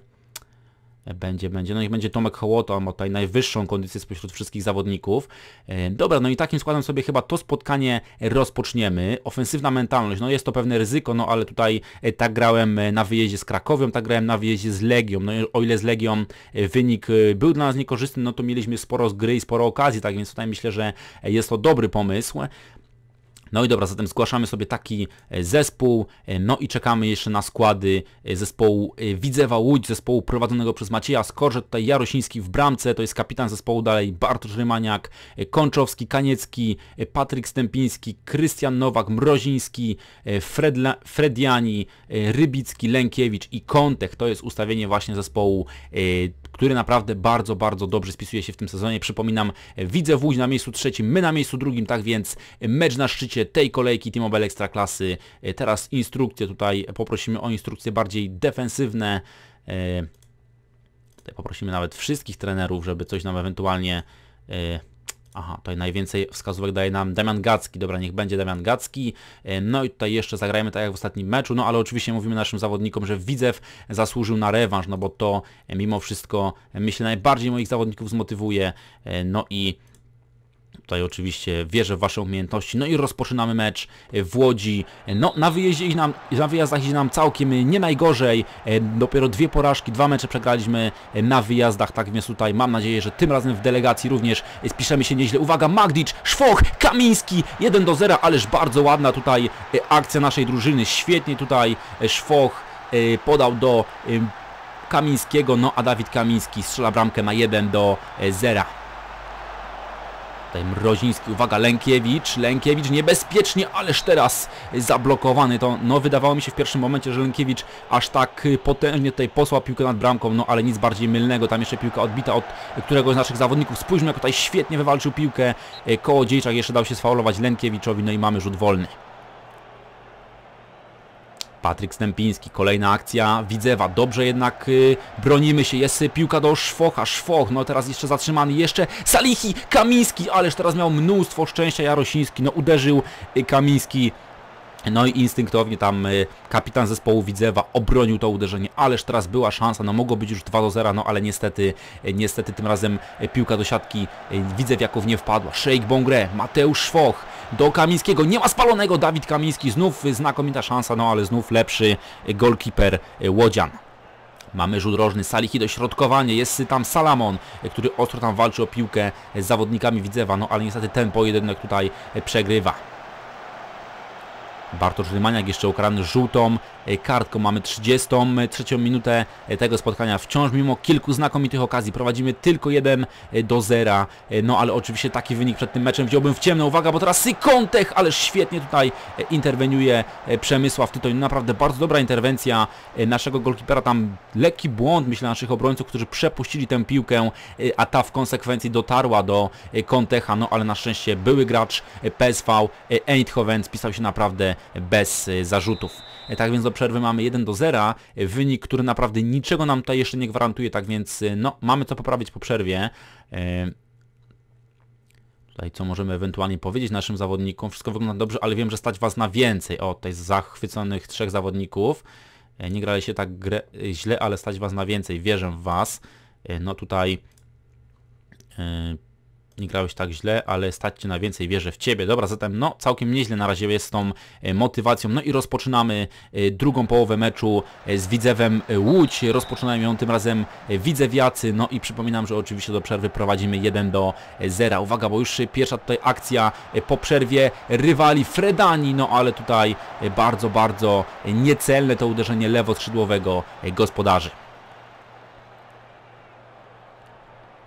Speaker 1: będzie, będzie. No i będzie Tomek Hołoto, on ma tutaj najwyższą kondycję spośród wszystkich zawodników. E, dobra, no i takim składem sobie chyba to spotkanie rozpoczniemy. Ofensywna mentalność, no jest to pewne ryzyko, no ale tutaj e, tak grałem e, na wyjeździe z Krakowią, tak grałem na wyjeździe z Legią. No o ile z Legią wynik był dla nas niekorzystny, no to mieliśmy sporo z gry i sporo okazji, tak więc tutaj myślę, że jest to dobry pomysł. No i dobra, zatem zgłaszamy sobie taki e, zespół, e, no i czekamy jeszcze na składy e, zespołu Widzewa Łódź, zespołu prowadzonego przez Macieja Skorze, tutaj Jarosiński w bramce, to jest kapitan zespołu dalej, Bartosz Rymaniak, Konczowski, Kaniecki, Patryk Stępiński, Krystian Nowak, Mroziński, Fredla, Frediani, Rybicki, Lękiewicz i Kontek, to jest ustawienie właśnie zespołu który naprawdę bardzo, bardzo dobrze spisuje się w tym sezonie. Przypominam, widzę Łódź na miejscu trzecim, my na miejscu drugim, tak więc mecz na szczycie tej kolejki T-Mobile klasy Teraz instrukcje, tutaj poprosimy o instrukcje bardziej defensywne. E, tutaj poprosimy nawet wszystkich trenerów, żeby coś nam ewentualnie e, Aha, tutaj najwięcej wskazówek daje nam Damian Gacki. Dobra, niech będzie Damian Gacki. E, no i tutaj jeszcze zagrajmy tak jak w ostatnim meczu, no ale oczywiście mówimy naszym zawodnikom, że Widzew zasłużył na rewanż, no bo to e, mimo wszystko e, myślę najbardziej moich zawodników zmotywuje. No i Tutaj oczywiście wierzę w Wasze umiejętności. No i rozpoczynamy mecz w Łodzi. No, na wyjeździe nam, na wyjazdach idzie nam całkiem nie najgorzej. E, dopiero dwie porażki, dwa mecze przegraliśmy e, na wyjazdach, tak więc tutaj mam nadzieję, że tym razem w delegacji również e, spiszemy się nieźle. Uwaga, Magdicz, Szwoch, Kamiński, 1 do 0, ależ bardzo ładna tutaj akcja naszej drużyny. Świetnie tutaj Szwoch podał do Kamińskiego, no a Dawid Kamiński strzela bramkę na 1 do 0. Tutaj Mroziński, uwaga, Lękiewicz, Lękiewicz niebezpiecznie, ależ teraz zablokowany. To, no, wydawało mi się w pierwszym momencie, że Lękiewicz aż tak potężnie tutaj posłał piłkę nad bramką, no ale nic bardziej mylnego. Tam jeszcze piłka odbita od któregoś z naszych zawodników. Spójrzmy, jak tutaj świetnie wywalczył piłkę. E, koło Dziejczak jeszcze dał się sfaulować Lękiewiczowi, no i mamy rzut wolny. Patryk Stępiński, kolejna akcja Widzewa, dobrze jednak yy, bronimy się, jest y, piłka do Szwocha, Szwoch, no teraz jeszcze zatrzymany, jeszcze Salichi, Kamiński, ależ teraz miał mnóstwo szczęścia Jarosiński, no uderzył y, Kamiński no i instynktownie tam y, kapitan zespołu Widzewa obronił to uderzenie, ależ teraz była szansa, no mogło być już 2 do 0, no ale niestety, y, niestety tym razem y, piłka do siatki Widzewiaków nie wpadła. Szejk Bongre, Mateusz Szwoch do Kamińskiego, nie ma spalonego, Dawid Kamiński, znów znakomita szansa, no ale znów lepszy golkiper Łodzian. Mamy rzut rożny, Salichi dośrodkowanie, jest tam Salamon, który ostro tam walczy o piłkę z zawodnikami Widzewa, no ale niestety ten pojedynek tutaj przegrywa. Bartosz Rymaniak jeszcze ukarany żółtą. E, kartką. Mamy 33 e, minutę e, tego spotkania. Wciąż mimo kilku znakomitych okazji prowadzimy tylko 1 do 0. No ale oczywiście taki wynik przed tym meczem wziąłbym w ciemną Uwaga, bo teraz Sykontech, ale świetnie tutaj interweniuje Przemysław Tytoń. Naprawdę bardzo dobra interwencja naszego golkipera. Tam lekki błąd, myślę, naszych obrońców, którzy przepuścili tę piłkę, a ta w konsekwencji dotarła do Kontecha. No ale na szczęście były gracz PSV Eindhoven spisał się naprawdę bez zarzutów. E, tak więc do przerwy mamy 1 do 0, e, wynik, który naprawdę niczego nam tutaj jeszcze nie gwarantuje, tak więc e, no, mamy co poprawić po przerwie. Tutaj co możemy ewentualnie powiedzieć naszym zawodnikom. Wszystko wygląda dobrze, ale wiem, że stać Was na więcej. O, tutaj zachwyconych trzech zawodników. Nie grali się tak źle, ale stać Was na więcej. Wierzę w Was. No tutaj nie grałeś tak źle, ale stać ci na więcej, wierzę w ciebie. Dobra, zatem no całkiem nieźle na razie jest tą e, motywacją. No i rozpoczynamy e, drugą połowę meczu e, z Widzewem Łódź. Rozpoczynają ją tym razem Widzewiacy. No i przypominam, że oczywiście do przerwy prowadzimy 1 do 0. Uwaga, bo już pierwsza tutaj akcja po przerwie rywali Fredani. No ale tutaj bardzo, bardzo niecelne to uderzenie lewo skrzydłowego gospodarzy.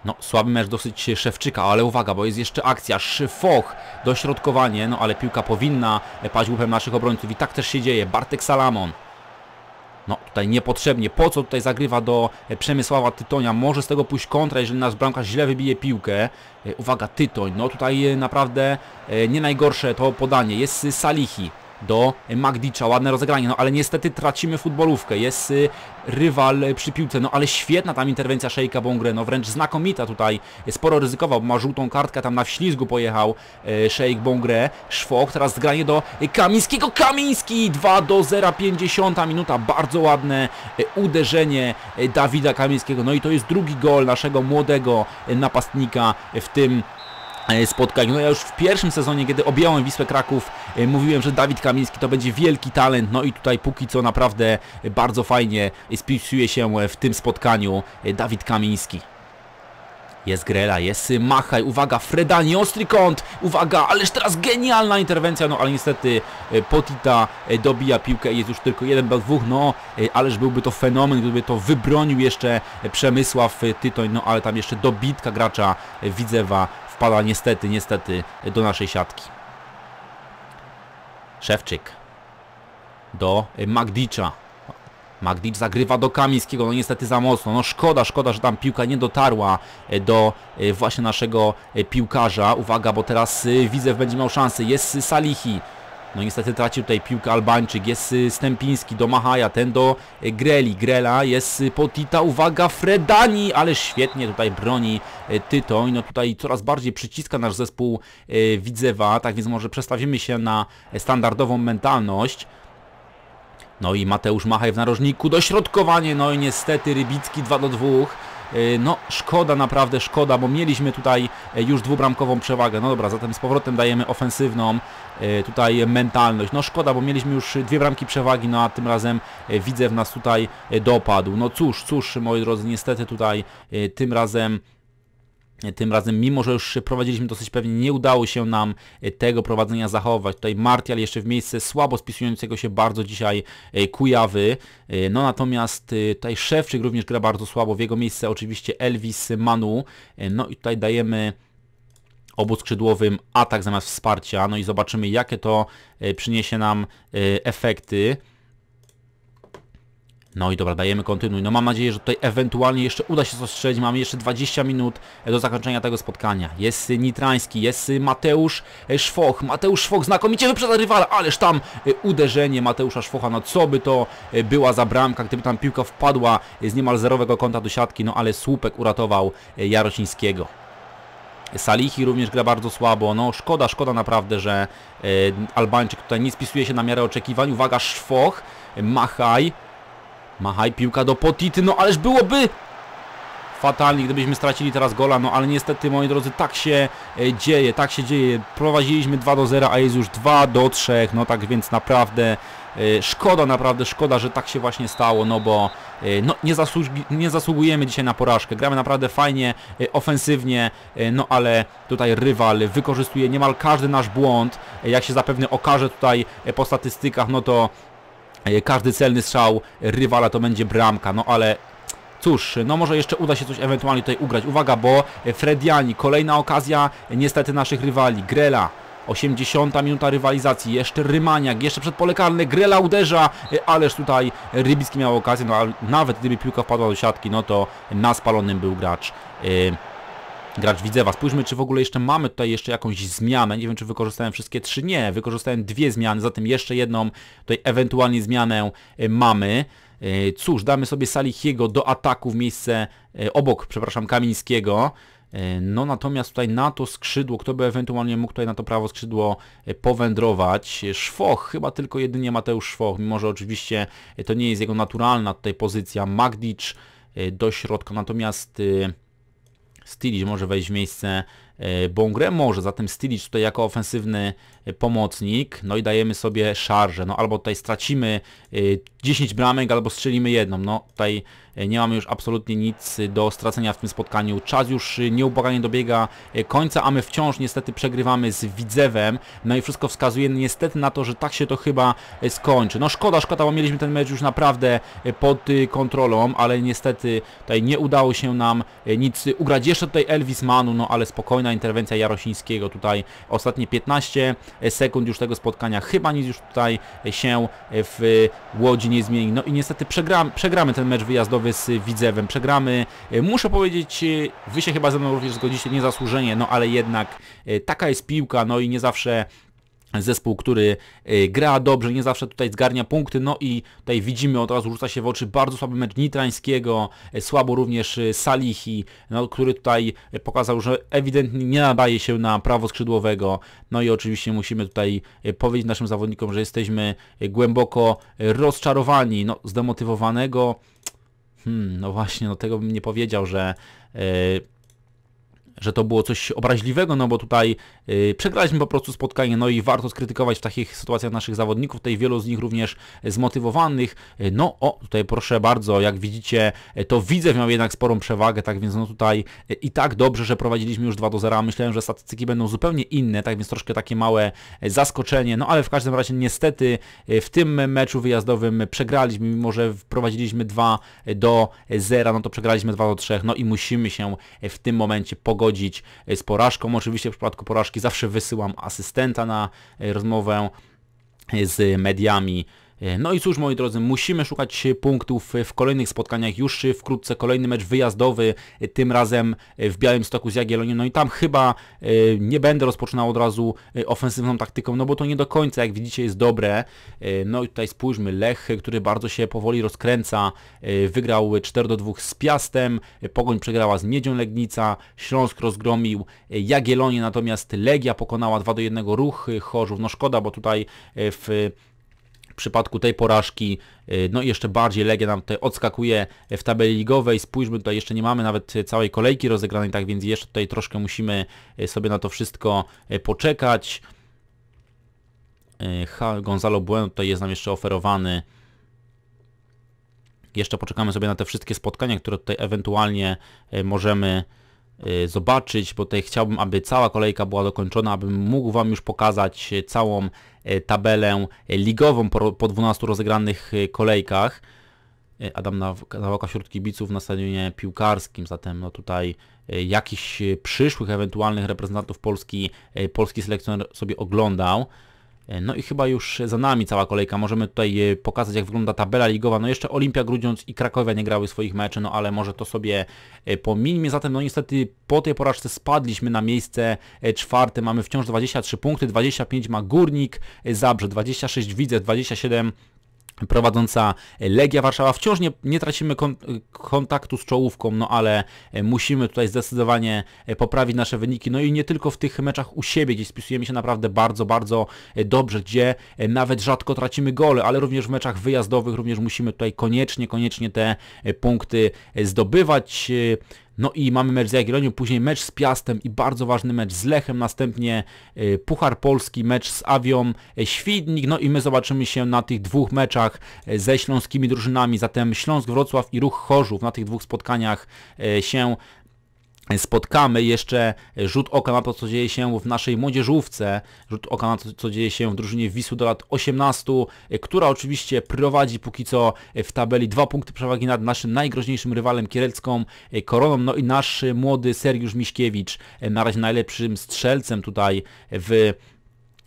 Speaker 1: No, słaby mecz dosyć Szewczyka, ale uwaga, bo jest jeszcze akcja. Szyfoch, dośrodkowanie, no ale piłka powinna paść łupem naszych obrońców i tak też się dzieje. Bartek Salamon. No, tutaj niepotrzebnie. Po co tutaj zagrywa do e, Przemysława Tytonia? Może z tego pójść kontra, jeżeli nasz bramka źle wybije piłkę. E, uwaga, Tytoń. No, tutaj e, naprawdę nie najgorsze to podanie. Jest Salihi do Magdicza. Ładne rozegranie, no ale niestety tracimy futbolówkę. Jest y, rywal y, przy piłce, no ale świetna tam interwencja Szejka Bongre, no wręcz znakomita tutaj. Sporo ryzykował, ma żółtą kartkę, tam na wślizgu pojechał y, Szejk Bongre. Szwok, teraz zgranie do Kamińskiego. Kamiński 2 do 0, 50 minuta. Bardzo ładne uderzenie Dawida Kamińskiego. No i to jest drugi gol naszego młodego napastnika w tym E, spotkań. No ja już w pierwszym sezonie, kiedy objąłem Wisłę Kraków, e, mówiłem, że Dawid Kamiński to będzie wielki talent, no i tutaj póki co naprawdę bardzo fajnie spisuje się w tym spotkaniu e, Dawid Kamiński. Jest Grela, jest Machaj, uwaga, Fredani, ostry kąt, uwaga, ależ teraz genialna interwencja, no ale niestety Potita dobija piłkę jest już tylko jeden do dwóch, no ależ byłby to fenomen, gdyby to wybronił jeszcze Przemysław Tytoń, no ale tam jeszcze dobitka gracza Widzewa wpada niestety, niestety do naszej siatki. Szewczyk do y, Magdicza. Magdicz zagrywa do Kamińskiego, no niestety za mocno. No szkoda, szkoda, że tam piłka nie dotarła y, do y, właśnie naszego piłkarza. Uwaga, bo teraz Widzew będzie miał szansę. Jest Salichi. No niestety traci tutaj piłkę Albańczyk, jest y, Stępiński do Mahaja, ten do y, Greli, Grela, jest y, Potita, uwaga, Fredani, ale świetnie tutaj broni Tytoń, no tutaj coraz bardziej przyciska nasz zespół Widzewa, tak więc może przestawimy się na standardową mentalność. No i Mateusz Machaj w narożniku, dośrodkowanie, no i niestety Rybicki 2 do 2. E, no szkoda, naprawdę szkoda, bo mieliśmy tutaj e, już dwubramkową przewagę. No dobra, zatem z powrotem dajemy ofensywną e, tutaj mentalność. No szkoda, bo mieliśmy już dwie bramki przewagi, no a tym razem widzę w nas tutaj dopadł. No cóż, cóż moi drodzy, niestety tutaj tym razem tym razem, mimo że już prowadziliśmy dosyć pewnie, nie udało się nam e, tego prowadzenia zachować. Tutaj Martial jeszcze w miejsce słabo spisującego się bardzo dzisiaj e, Kujawy. E, no natomiast tutaj Szewczyk również gra bardzo słabo. W jego miejsce oczywiście Elvis Manu. No i tutaj dajemy obu skrzydłowym atak zamiast wsparcia. No i zobaczymy, jakie to przyniesie nam efekty. No i dobra, dajemy kontynuuj. No mam nadzieję, że tutaj ewentualnie jeszcze uda się coś strzelić. Mamy jeszcze 20 minut e, do zakończenia tego spotkania. Jest Nitrański, jest Mateusz e, Szwoch. Mateusz Szwoch znakomicie wyprzedza rywala, ależ tam e, uderzenie Mateusza Szwocha. No co by to była za bramka, gdyby tam piłka wpadła z niemal zerowego kąta do siatki. No ale słupek uratował Jarocińskiego. Salichi również gra bardzo słabo, no szkoda, szkoda naprawdę, że Albańczyk tutaj nie spisuje się na miarę oczekiwań. Uwaga, Szwoch, Machaj, Machaj, piłka do Potity, no ależ byłoby fatalnie, gdybyśmy stracili teraz gola, no ale niestety, moi drodzy, tak się e, dzieje, tak się dzieje. Prowadziliśmy 2 do 0, a jest już 2 do 3, no tak więc naprawdę e, szkoda, naprawdę szkoda, że tak się właśnie stało, no bo e, no, nie, zasług nie zasługujemy dzisiaj na porażkę. Gramy naprawdę fajnie, ofensywnie, no ale tutaj rywal wykorzystuje niemal każdy nasz błąd. Jak się zapewne okaże tutaj po statystykach, no to E, każdy celny strzał rywala to będzie bramka, no ale Cóż, no może jeszcze uda się coś ewentualnie tutaj ugrać. Uwaga, bo Frediani, kolejna okazja niestety naszych rywali. Grela, 80 minuta rywalizacji, jeszcze Rymaniak, jeszcze przedpolekalny Grela uderza, e, ależ tutaj Rybicki miał okazję, no ale nawet gdyby piłka wpadła do siatki, no to na spalonym był gracz. E, gracz Widzewa. Spójrzmy, czy w ogóle jeszcze mamy tutaj jeszcze jakąś zmianę. Nie wiem, czy wykorzystałem wszystkie trzy. Nie, wykorzystałem dwie zmiany, zatem jeszcze jedną tutaj ewentualnie zmianę y, mamy. Y, cóż, damy sobie Salihiego do ataku w miejsce y, obok, przepraszam, Kamińskiego. No natomiast tutaj na to skrzydło, kto by ewentualnie mógł tutaj na to prawo skrzydło powędrować? Szwoch, chyba tylko jedynie Mateusz Szwoch, mimo że oczywiście to nie jest jego naturalna tutaj pozycja. Magdicz do środka, natomiast Stilic może wejść w miejsce e, Bongre, może, zatem Stilic tutaj jako ofensywny e, pomocnik, no i dajemy sobie szarżę, no albo tutaj stracimy 10 e, bramek, albo strzelimy jedną, no tutaj nie mamy już absolutnie nic do stracenia w tym spotkaniu. Czas już nieubłaganie dobiega końca, a my wciąż niestety przegrywamy z Widzewem. No i wszystko wskazuje niestety na to, że tak się to chyba skończy. No szkoda, szkoda, bo mieliśmy ten mecz już naprawdę pod kontrolą, ale niestety tutaj nie udało się nam nic ugrać. Jeszcze tutaj Elvis Manu, no ale spokojna interwencja Jarosińskiego tutaj ostatnie 15 sekund już tego spotkania. Chyba nic już tutaj się w Łodzi nie zmieni. No i niestety przegramy, przegramy ten mecz wyjazdowy rozmowy z Widzewem przegramy. E, muszę powiedzieć, e, wy się chyba ze mną również zgodzicie, niezasłużenie, no ale jednak e, taka jest piłka, no i nie zawsze zespół, który gra dobrze, nie zawsze tutaj zgarnia punkty, no i tutaj widzimy od razu rzuca się w oczy bardzo słaby mecz Nitrańskiego, słabo również Salihi, no, który tutaj pokazał, że ewidentnie nie nadaje się na prawo skrzydłowego, no i oczywiście musimy tutaj powiedzieć naszym zawodnikom, że jesteśmy głęboko rozczarowani, no zdemotywowanego Hmm, no właśnie, no tego bym nie powiedział, że... E, że to było coś obraźliwego, no bo tutaj yy, przegraliśmy po prostu spotkanie, no i warto skrytykować w takich sytuacjach naszych zawodników, tutaj wielu z nich również zmotywowanych. Yy, no o, tutaj proszę bardzo, jak widzicie, to widzę miał jednak sporą przewagę, tak więc no tutaj i tak dobrze, że prowadziliśmy już 2 do 0, myślałem, że statystyki będą zupełnie inne, tak więc troszkę takie małe e, zaskoczenie, no ale w każdym razie niestety e, w tym meczu wyjazdowym przegraliśmy, mimo że prowadziliśmy 2 do 0, no to przegraliśmy 2 do 3, no i musimy się w tym momencie pogodzić pogodzić e, z porażką. Oczywiście w przypadku porażki zawsze wysyłam asystenta na e, rozmowę e, z mediami E, no i cóż moi drodzy, musimy szukać punktów w kolejnych spotkaniach już wkrótce kolejny mecz wyjazdowy, e, tym razem e, w białym stoku z Jagiellonią. No i tam chyba nie będę rozpoczynał od razu ofensywną taktyką, no bo to nie do końca jak widzicie jest dobre. No i tutaj spójrzmy, Lech, który bardzo się powoli rozkręca, wygrał 4 do 2 z Piastem, Pogoń przegrała z Miedzią Legnica, Śląsk rozgromił Jagiellonię, natomiast Legia pokonała 2 do 1 Ruch Chorzów. No szkoda, bo tutaj w w przypadku tej porażki, y, no jeszcze bardziej Legia nam tutaj odskakuje w tabeli ligowej. Spójrzmy tutaj, jeszcze nie mamy nawet całej kolejki rozegranej, tak więc jeszcze tutaj troszkę musimy y, sobie na to wszystko y, poczekać. Gonzalo Bueno tutaj jest nam jeszcze oferowany. Jeszcze poczekamy sobie na te wszystkie spotkania, które tutaj ewentualnie możemy Y, zobaczyć, bo tutaj chciałbym, aby cała kolejka była dokończona, abym mógł Wam już pokazać y, całą y, tabelę ligową po 12 rozegranych kolejkach. Adam na wśród kibiców na stadionie piłkarskim, zatem no tutaj jakichś przyszłych ewentualnych reprezentantów Polski, polski selekcjoner sobie oglądał. E, no i chyba już za nami cała kolejka. Możemy tutaj e, pokazać, jak wygląda tabela ligowa. No jeszcze Olimpia Grudziądz i Krakowia nie grały swoich meczy, no ale może to sobie e, pomińmy. Zatem no niestety po tej porażce spadliśmy na miejsce czwarte. Mamy wciąż 23 punkty, 25 ma Górnik, Zabrze 26, Widzę 27, prowadząca Legia Warszawa. Wciąż nie, nie tracimy kon kontaktu z czołówką, no ale e, musimy tutaj zdecydowanie e, poprawić nasze wyniki. No i nie tylko w tych meczach u siebie, gdzie spisujemy się naprawdę bardzo, bardzo e, dobrze, gdzie nawet rzadko tracimy gole, ale również w meczach wyjazdowych również musimy tutaj koniecznie, koniecznie te punkty zdobywać. No i mamy mecz z Jagiellonią, później mecz z Piastem i bardzo ważny mecz z Lechem, następnie e, Puchar Polski, mecz z Awią e, Świdnik, no i my zobaczymy się na tych dwóch meczach e, ze śląskimi drużynami, zatem Śląsk Wrocław i Ruch Chorzów na tych dwóch spotkaniach się spotkamy jeszcze rzut oka na to, co dzieje się w naszej młodzieżówce, rzut oka na to, co dzieje się w drużynie Wisły do lat 18, która oczywiście prowadzi póki co w tabeli dwa punkty przewagi nad naszym najgroźniejszym rywalem kielecką e, Koroną, no i nasz młody Sergiusz Miśkiewicz, e, na razie najlepszym strzelcem tutaj w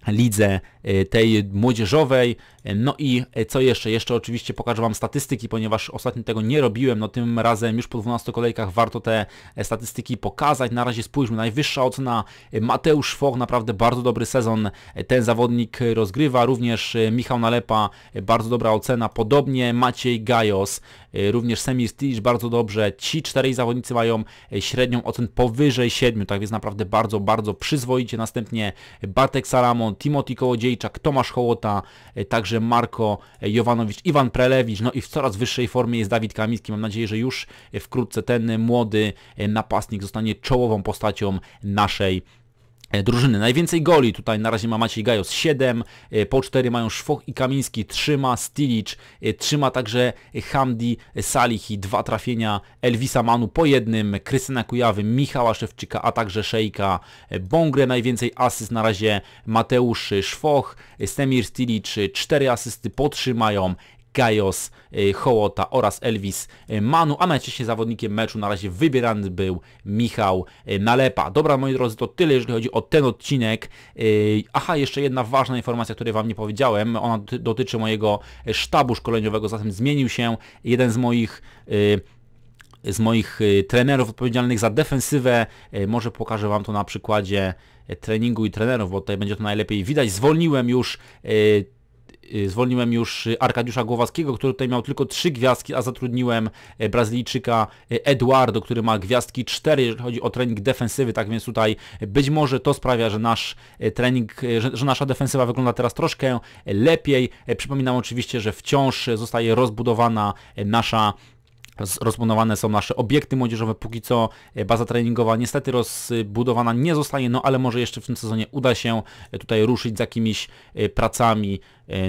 Speaker 1: lidze Y, tej młodzieżowej. No i y, co jeszcze? Jeszcze oczywiście pokażę Wam statystyki, ponieważ ostatnio tego nie robiłem, no tym razem już po 12 kolejkach warto te e, statystyki pokazać. Na razie spójrzmy, najwyższa ocena y, Mateusz Foch, naprawdę bardzo dobry sezon e, ten zawodnik rozgrywa, również Michał Nalepa, bardzo dobra ocena, podobnie Maciej Gajos, również Semir Stilicz, bardzo dobrze, ci czterej zawodnicy mają e, średnią ocen powyżej 7, tak więc naprawdę bardzo, bardzo przyzwoicie. Następnie Bartek Salamon, Timothy Kołodziej, Małodziejczak, Tomasz Hołota, e, także Marko e, Jovanowicz, Iwan Prelewicz, no i w coraz wyższej formie jest Dawid Kamiński. Mam nadzieję, że już e, wkrótce ten młody napastnik zostanie czołową postacią naszej E, drużyny. Najwięcej goli tutaj na razie ma Maciej Gajos 7, e, po 4 mają Szwoch i Kamiński, trzyma Stilic, e, trzyma także Hamdi Salihi, dwa trafienia Elvisa Manu po jednym, Krystyna Kujawy, Michała Szewczyka, a także Szejka Bongre. Najwięcej asyst na razie Mateusz Szwoch, Semir Stilic, 4 asysty po 3 Gajos, y, Hołota oraz Elvis y, Manu, a najczęściej zawodnikiem meczu na razie wybierany był Michał y, Nalepa. Dobra moi drodzy, to tyle jeżeli chodzi o ten odcinek. Aha, jeszcze jedna ważna informacja, której Wam nie powiedziałem, ona dotyczy mojego sztabu szkoleniowego, zatem zmienił się jeden z moich z moich trenerów odpowiedzialnych za defensywę. Może pokażę Wam to na przykładzie treningu i trenerów, bo tutaj będzie to najlepiej widać. Zwolniłem już Y, zwolniłem już y, Arkadiusza Głowackiego, który tutaj miał tylko trzy gwiazdki, a zatrudniłem y, Brazylijczyka Eduardo, który ma gwiazdki cztery, jeżeli chodzi o trening defensywy, tak więc tutaj być może to sprawia, że nasz trening, że, że nasza defensywa wygląda teraz troszkę lepiej. Przypominam oczywiście, że wciąż zostaje rozbudowana nasza rozbudowane są nasze obiekty młodzieżowe, póki co e, baza treningowa niestety rozbudowana nie zostanie, no ale może jeszcze w tym sezonie uda się e, tutaj ruszyć z jakimiś e, pracami.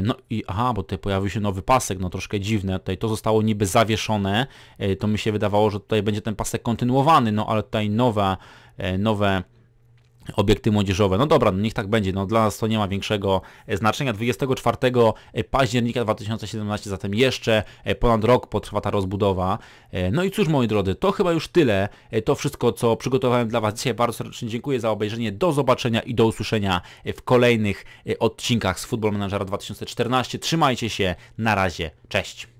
Speaker 1: No i aha, bo tutaj pojawił się nowy pasek, no troszkę dziwne, tutaj to zostało niby zawieszone, to mi się wydawało, że tutaj będzie ten pasek kontynuowany, no ale tutaj nowe, nowe obiekty młodzieżowe. No dobra, no niech tak będzie, no dla nas to nie ma większego e, znaczenia. 24 e, października 2017, zatem jeszcze e, ponad rok potrwa ta rozbudowa. No i cóż moi drodzy, to chyba już tyle. To wszystko, co przygotowałem dla Was dzisiaj. Bardzo serdecznie dziękuję za obejrzenie. Do zobaczenia i do usłyszenia w kolejnych odcinkach z Football Managera 2014. Trzymajcie się, na razie, cześć!